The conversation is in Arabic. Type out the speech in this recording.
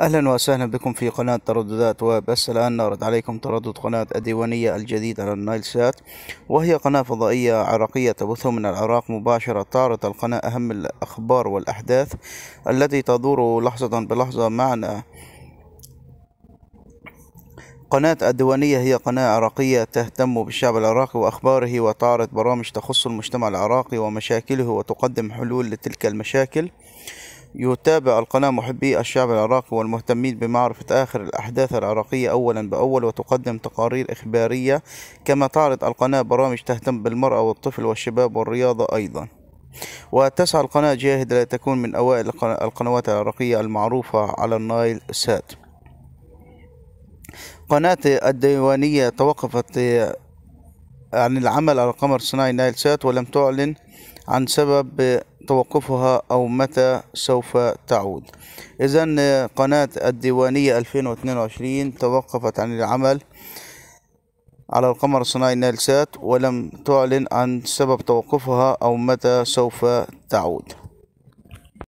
أهلا وسهلا بكم في قناة ترددات وبس الآن نعرض عليكم تردد قناة الديوانية الجديد على النايل سات وهي قناة فضائية عراقية تبث من العراق مباشرة تعرض القناة أهم الأخبار والأحداث التي تدور لحظة بلحظة معنا قناة الديوانية هي قناة عراقية تهتم بالشعب العراقي وأخباره وتعرض برامج تخص المجتمع العراقي ومشاكله وتقدم حلول لتلك المشاكل يتابع القناة محبي الشعب العراقي والمهتمين بمعرفة آخر الأحداث العراقية أولا بأول وتقدم تقارير إخبارية كما تعرض القناة برامج تهتم بالمرأة والطفل والشباب والرياضة أيضا وتسعى القناة جاهد لتكون من أوائل القنوات العراقية المعروفة على النايل سات قناة الديوانية توقفت عن العمل على القمر الصناعي نايل سات ولم تعلن عن سبب توقفها أو متى سوف تعود إذا قناة الديوانية 2022 توقفت عن العمل على القمر الصناعي نالسات ولم تعلن عن سبب توقفها أو متى سوف تعود